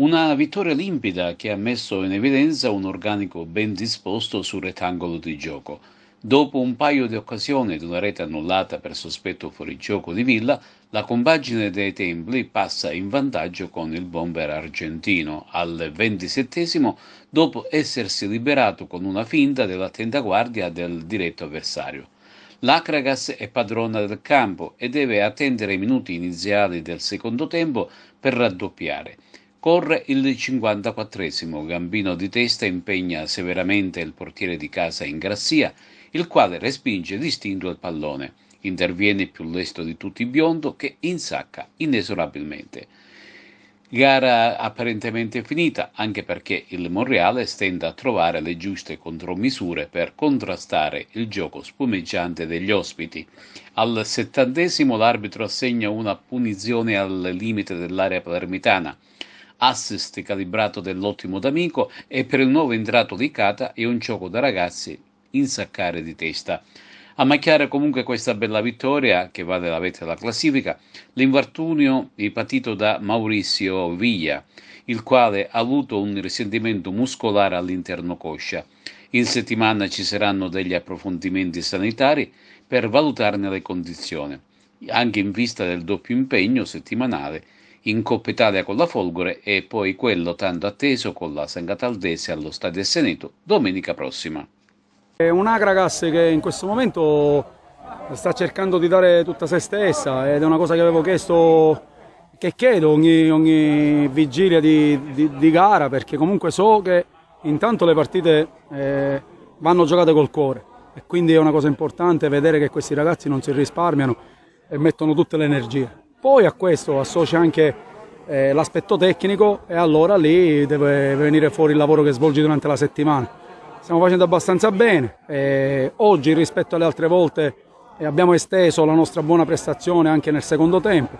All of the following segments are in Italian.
Una vittoria limpida che ha messo in evidenza un organico ben disposto sul rettangolo di gioco. Dopo un paio di occasioni di una rete annullata per sospetto fuorigioco di Villa, la compagine dei Templi passa in vantaggio con il bomber argentino al ventisettesimo dopo essersi liberato con una finta dell'attenta guardia del diretto avversario. L'Acragas è padrona del campo e deve attendere i minuti iniziali del secondo tempo per raddoppiare. Corre il 54esimo, Gambino di testa impegna severamente il portiere di casa in grazia, il quale respinge distinto il pallone. Interviene più lesto di tutti Biondo che insacca inesorabilmente. Gara apparentemente finita, anche perché il Monreale stende a trovare le giuste contromisure per contrastare il gioco spumeggiante degli ospiti. Al settantesimo l'arbitro assegna una punizione al limite dell'area palermitana assist calibrato dell'ottimo D'Amico e per il nuovo entrato di Cata è un gioco da ragazzi insaccare di testa. A macchiare comunque questa bella vittoria, che vale la vetta della classifica, l'infortunio patito da Maurizio Villa, il quale ha avuto un risentimento muscolare all'interno coscia. In settimana ci saranno degli approfondimenti sanitari per valutarne le condizioni, anche in vista del doppio impegno settimanale in Coppa Italia con la Folgore e poi quello tanto atteso con la Sangataldese allo Stadio Seneto domenica prossima. È un'Agragas che in questo momento sta cercando di dare tutta se stessa ed è una cosa che avevo chiesto che chiedo ogni, ogni vigilia di, di, di, gara perché comunque so che intanto le partite eh, vanno giocate col cuore e quindi è una cosa importante vedere che questi ragazzi non si risparmiano e mettono tutte le energie. Poi a questo associa anche eh, l'aspetto tecnico e allora lì deve venire fuori il lavoro che svolgi durante la settimana. Stiamo facendo abbastanza bene, eh, oggi rispetto alle altre volte eh, abbiamo esteso la nostra buona prestazione anche nel secondo tempo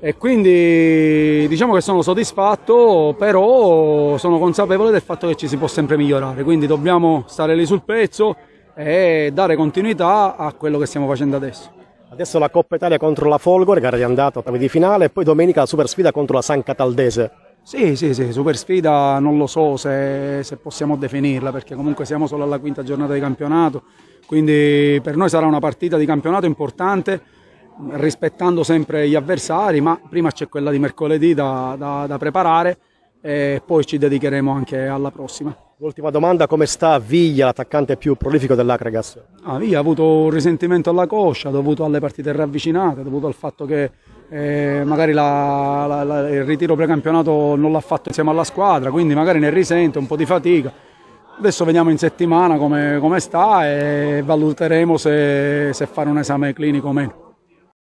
e quindi diciamo che sono soddisfatto, però sono consapevole del fatto che ci si può sempre migliorare, quindi dobbiamo stare lì sul pezzo e dare continuità a quello che stiamo facendo adesso. Adesso la Coppa Italia contro la Folgore, gara di andata, ottavi di finale, e poi domenica la Super Sfida contro la San Cataldese. Sì, sì, sì, super sfida non lo so se, se, possiamo definirla perché comunque siamo solo alla quinta giornata di campionato, quindi per noi sarà una partita di campionato importante rispettando sempre gli avversari, ma prima c'è quella di mercoledì da, da, da preparare e poi ci dedicheremo anche alla prossima. L'ultima domanda, come sta Viglia, l'attaccante più prolifico dell'Acregas? Ah, Viglia ha avuto un risentimento alla coscia dovuto alle partite ravvicinate, dovuto al fatto che eh, magari la, la, la, il ritiro precampionato non l'ha fatto insieme alla squadra, quindi magari ne risente un po' di fatica. Adesso vediamo in settimana come, come sta e valuteremo se, se fare un esame clinico o meno.